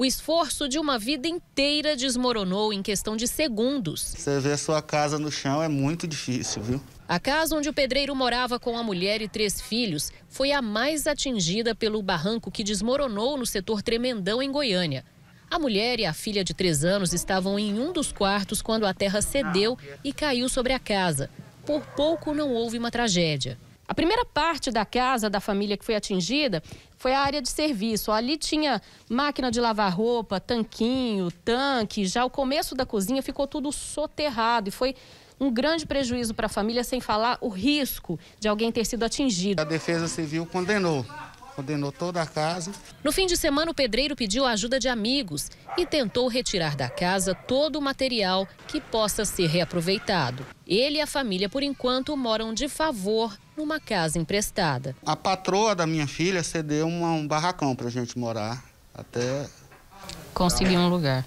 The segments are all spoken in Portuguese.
O esforço de uma vida inteira desmoronou em questão de segundos. Você vê a sua casa no chão é muito difícil, viu? A casa onde o pedreiro morava com a mulher e três filhos foi a mais atingida pelo barranco que desmoronou no setor Tremendão, em Goiânia. A mulher e a filha de três anos estavam em um dos quartos quando a terra cedeu e caiu sobre a casa. Por pouco não houve uma tragédia. A primeira parte da casa da família que foi atingida foi a área de serviço. Ali tinha máquina de lavar roupa, tanquinho, tanque. Já o começo da cozinha ficou tudo soterrado e foi um grande prejuízo para a família, sem falar o risco de alguém ter sido atingido. A Defesa Civil condenou. Condenou toda a casa. No fim de semana, o pedreiro pediu a ajuda de amigos e tentou retirar da casa todo o material que possa ser reaproveitado. Ele e a família, por enquanto, moram de favor numa casa emprestada. A patroa da minha filha cedeu uma, um barracão para a gente morar até. Conseguir um lugar.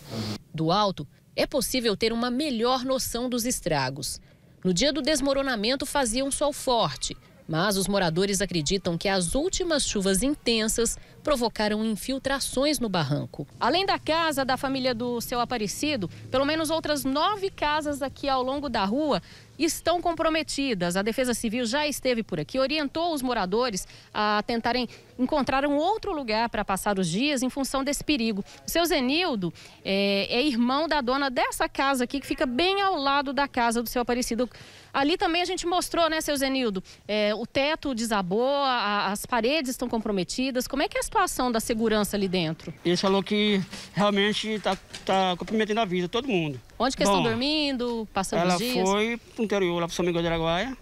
Do alto, é possível ter uma melhor noção dos estragos. No dia do desmoronamento fazia um sol forte, mas os moradores acreditam que as últimas chuvas intensas provocaram infiltrações no barranco. Além da casa da família do seu Aparecido, pelo menos outras nove casas aqui ao longo da rua estão comprometidas. A Defesa Civil já esteve por aqui, orientou os moradores a tentarem encontrar um outro lugar para passar os dias em função desse perigo. O seu Zenildo é, é, irmão da dona dessa casa aqui, que fica bem ao lado da casa do seu Aparecido. Ali também a gente mostrou, né, seu Zenildo? É, o teto desabou, a, as paredes estão comprometidas. Como é que as situação da segurança ali dentro? Ele falou que realmente está tá comprometendo a vida, todo mundo. Onde que Bom, estão dormindo, passando ela dias? Ela foi pro interior, lá pro São Miguel de Araguaia,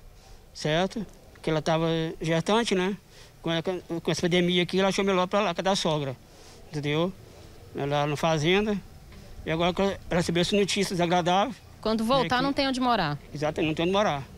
certo? Que ela estava gestante, né? Com, com, com, essa epidemia aqui, ela achou melhor para lá, que é da sogra, entendeu? Ela na fazenda. E agora ela recebeu essas notícias desagradáveis... Quando né, voltar, que... não tem onde morar. Exato, não tem onde morar.